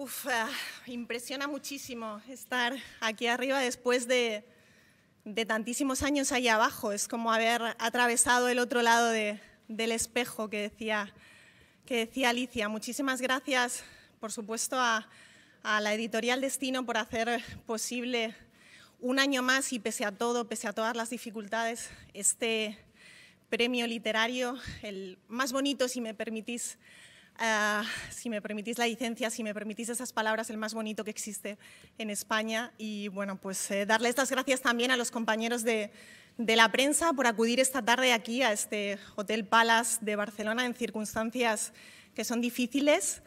Uf, ah, impresiona muchísimo estar aquí arriba después de, tantísimos años ahí abajo. Es como haber atravesado el otro lado del espejo que decía, que decía Alicia. Muchísimas gracias, por supuesto, a, a la editorial Destino por hacer posible un año más y pese a todo, pese a todas las dificultades, este premio literario, el más bonito, si me permitís Ah, si me permitís la licencia, si me permitís esas palabras, el más bonito que existe en España. Y bueno, pues eh, darles las gracias también a los compañeros de, la prensa por acudir esta tarde aquí a este Hotel Palace de Barcelona en circunstancias que son difíciles.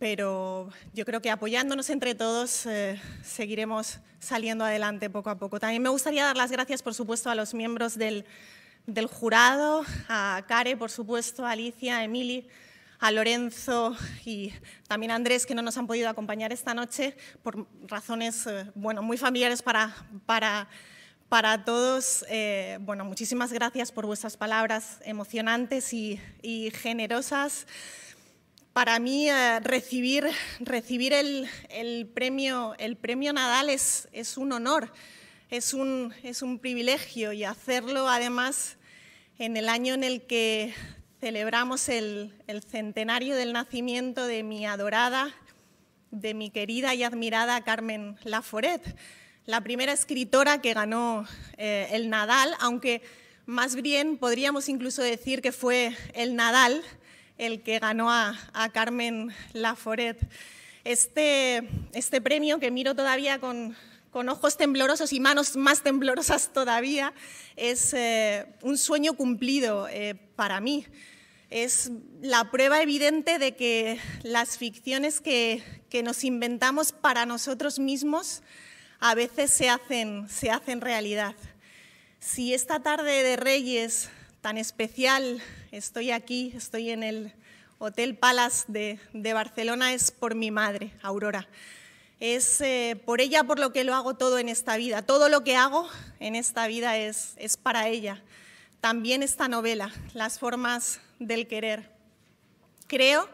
pero yo creo que apoyándonos entre todos eh, seguiremos saliendo adelante poco a poco. También me gustaría dar las gracias, por supuesto, a los miembros del del jurado, a Care, por supuesto, a Alicia, a Emily, a Lorenzo y también a Andrés, que no nos han podido acompañar esta noche por razones eh, bueno, muy familiares para, para, todos. Eh, bueno, muchísimas gracias por vuestras palabras emocionantes y, generosas. Para mí, eh, recibir, recibir el, premio, el premio Nadal es, un honor, es es un privilegio y hacerlo además en el año en el que celebramos el, centenario del nacimiento de mi adorada, de mi querida y admirada Carmen Laforet, la primera escritora que ganó eh, el Nadal, aunque más bien podríamos incluso decir que fue el Nadal el que ganó a, Carmen Laforet. Este, este premio que miro todavía con, con ojos temblorosos y manos más temblorosas todavía, es eh, un sueño cumplido eh, para mí. Es la prueba evidente de que las ficciones que, nos inventamos para nosotros mismos a veces se hacen, se hacen realidad. Si esta tarde de Reyes tan especial estoy aquí, estoy en el Hotel Palace de Barcelona, es por mi madre, Aurora. Es eh, por ella por lo que lo hago todo en esta vida. Todo lo que hago en esta vida es, es para ella. También esta novela, Las formas del querer. Creo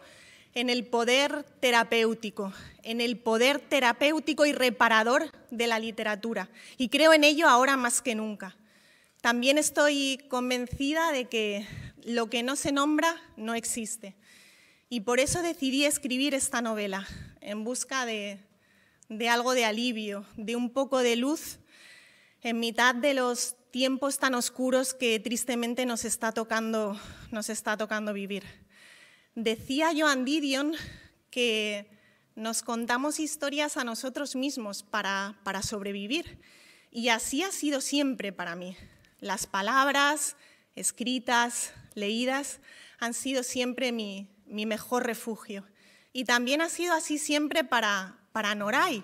en el poder terapéutico, en el poder terapéutico y reparador de la literatura. Y creo en ello ahora más que nunca. También estoy convencida de que lo que no se nombra no existe. Y por eso decidí escribir esta novela, en busca de, de algo de alivio, de un poco de luz en mitad de los tiempos tan oscuros que tristemente nos está tocando, nos está tocando vivir. Decía Joan Didion que nos contamos historias a nosotros mismos para, sobrevivir. Y así ha sido siempre para mí. Las palabras escritas, leídas, han sido siempre mi, mi mejor refugio. Y también ha sido así siempre para, para Noray,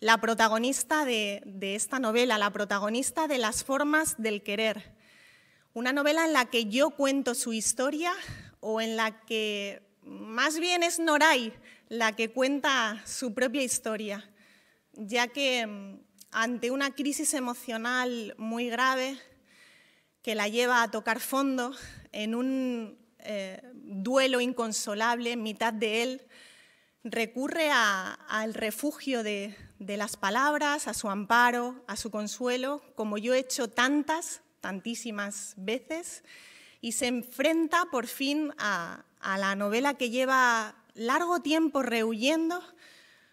la protagonista de, esta novela, la protagonista de Las formas del querer. Una novela en la que yo cuento su historia o en la que más bien es Noray la que cuenta su propia historia, ya que mm, ante una crisis emocional muy grave que la lleva a tocar fondo en un eh, duelo inconsolable en mitad de él, recurre al refugio de, las palabras, a su amparo, a su consuelo, como yo he hecho tantas, tantísimas veces, y se enfrenta por fin a, la novela que lleva largo tiempo rehuyendo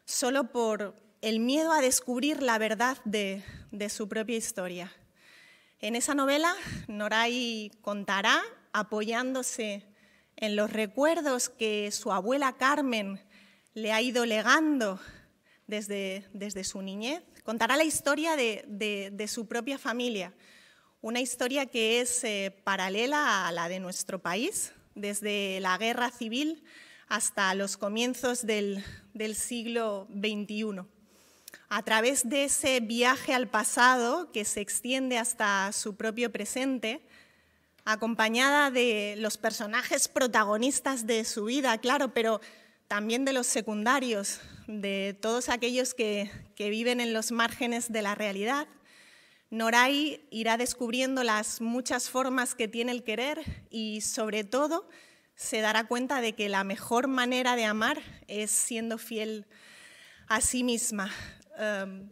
solo por el miedo a descubrir la verdad de, de su propia historia. En esa novela, Noray contará, apoyándose en los recuerdos que su abuela Carmen le ha ido legando desde, desde su niñez. Contará la historia de, su propia familia, una historia que es eh, paralela a la de nuestro país, desde la guerra civil hasta los comienzos del, del siglo XXI. A través de ese viaje al pasado que se extiende hasta su propio presente, acompañada de los personajes protagonistas de su vida, claro, pero también de los secundarios, de todos aquellos que, viven en los márgenes de la realidad, Noray irá descubriendo las muchas formas que tiene el querer y, sobre todo, se dará cuenta de que la mejor manera de amar es siendo fiel a sí misma. Em,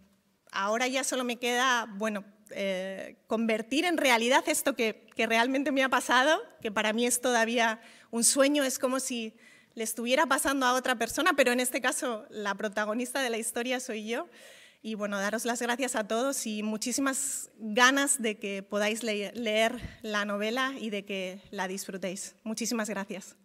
ahora ya solo me queda, bueno, eh, convertir en realidad esto que realmente me ha pasado, que para mí es todavía un sueño, es como si le estuviera pasando a otra persona, pero en este caso la protagonista de la historia soy yo. Y bueno, daros las gracias a todos y muchísimas ganas de que podáis leer la novela y de que la disfrutéis. Muchísimas gracias.